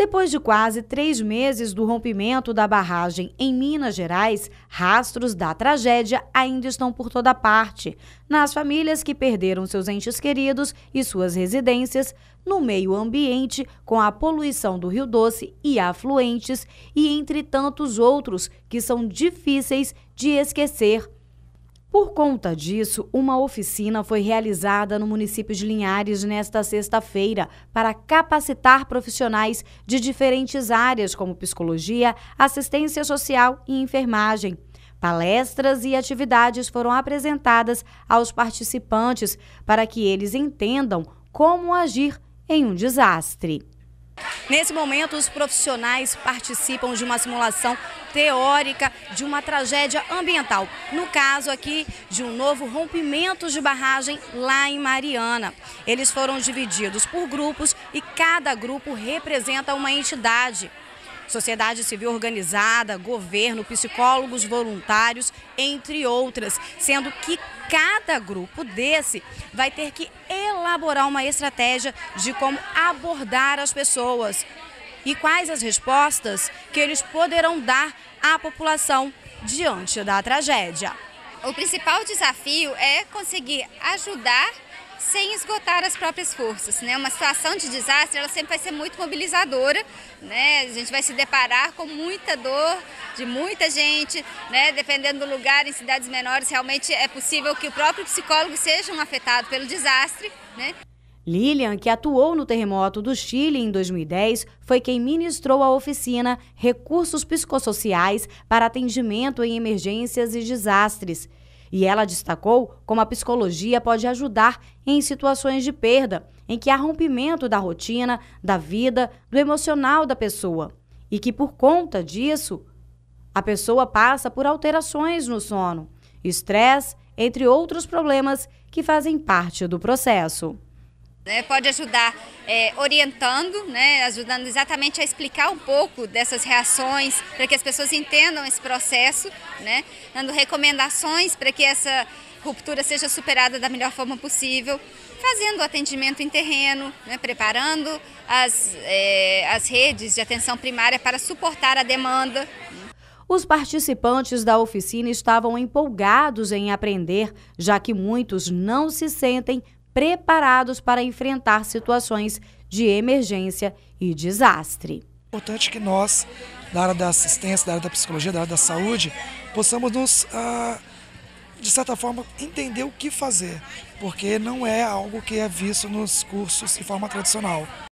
Depois de quase três meses do rompimento da barragem em Minas Gerais, rastros da tragédia ainda estão por toda parte, nas famílias que perderam seus entes queridos e suas residências, no meio ambiente, com a poluição do Rio Doce e afluentes, e entre tantos outros que são difíceis de esquecer por conta disso, uma oficina foi realizada no município de Linhares nesta sexta-feira para capacitar profissionais de diferentes áreas, como psicologia, assistência social e enfermagem. Palestras e atividades foram apresentadas aos participantes para que eles entendam como agir em um desastre. Nesse momento, os profissionais participam de uma simulação teórica de uma tragédia ambiental. No caso aqui, de um novo rompimento de barragem lá em Mariana. Eles foram divididos por grupos e cada grupo representa uma entidade. Sociedade civil organizada, governo, psicólogos voluntários, entre outras, sendo que cada grupo desse vai ter que elaborar uma estratégia de como abordar as pessoas e quais as respostas que eles poderão dar à população diante da tragédia. O principal desafio é conseguir ajudar sem esgotar as próprias forças. Né? Uma situação de desastre ela sempre vai ser muito mobilizadora, né? a gente vai se deparar com muita dor de muita gente, né? dependendo do lugar, em cidades menores, realmente é possível que o próprio psicólogo seja um afetado pelo desastre. Né? Lilian, que atuou no terremoto do Chile em 2010, foi quem ministrou a oficina Recursos Psicossociais para Atendimento em Emergências e Desastres. E ela destacou como a psicologia pode ajudar em situações de perda, em que há rompimento da rotina, da vida, do emocional da pessoa. E que por conta disso, a pessoa passa por alterações no sono, estresse, entre outros problemas que fazem parte do processo. Né, pode ajudar é, orientando, né, ajudando exatamente a explicar um pouco dessas reações, para que as pessoas entendam esse processo, né, dando recomendações para que essa ruptura seja superada da melhor forma possível, fazendo atendimento em terreno, né, preparando as, é, as redes de atenção primária para suportar a demanda. Os participantes da oficina estavam empolgados em aprender, já que muitos não se sentem preparados para enfrentar situações de emergência e desastre. É importante que nós, da área da assistência, da área da psicologia, da área da saúde, possamos nos, ah, de certa forma, entender o que fazer, porque não é algo que é visto nos cursos de forma tradicional.